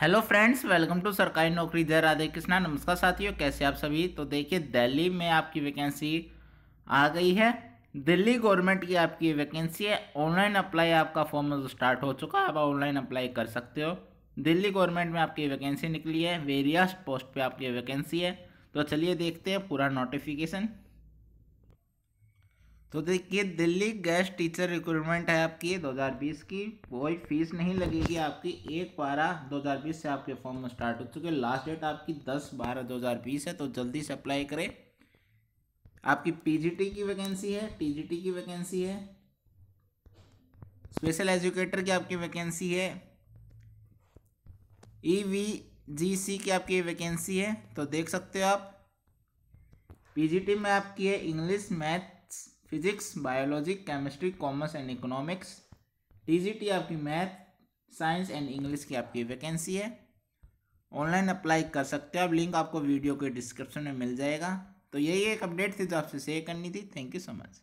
hello friends welcome to सरकारी नौकरी जय राधे कृष्णा नमस्कार साथियों कैसे आप सभी तो देखिए दिल्ली में आपकी वैकेंसी आ गई है दिल्ली गवर्नमेंट की आपकी वैकेंसी है ऑनलाइन अप्लाई आपका फॉर्म स्टार्ट हो चुका है आप ऑनलाइन अप्लाई कर सकते हो दिल्ली गवर्नमेंट में आपकी वैकेंसी निकली है वेरियस पोस्ट पर आपकी वैकेंसी है तो चलिए देखते हैं पूरा नोटिफिकेशन तो देखिए दिल्ली गेस्ट टीचर रिक्रूटमेंट है आपकी 2020 की कोई फीस नहीं लगेगी आपकी एक बारह 2020 से आपके फॉर्म में स्टार्ट हो चुके लास्ट डेट आपकी 10 बारह 2020 है तो जल्दी से अप्लाई करें आपकी पीजीटी की वैकेंसी है टीजीटी की वैकेंसी है स्पेशल एजुकेटर की आपकी वैकेंसी है ई वी जी सी की आपकी वैकेंसी है तो देख सकते हो आप पी में आपकी है English math physics biology chemistry commerce and economics T आपकी मैथ साइंस एंड इंग्लिश की आपकी वैकेंसी है ऑनलाइन अप्लाई कर सकते हो आप लिंक आपको वीडियो के डिस्क्रिप्शन में मिल जाएगा तो यही एक अपडेट थी जो आपसे शेयर करनी थी थैंक यू सो मच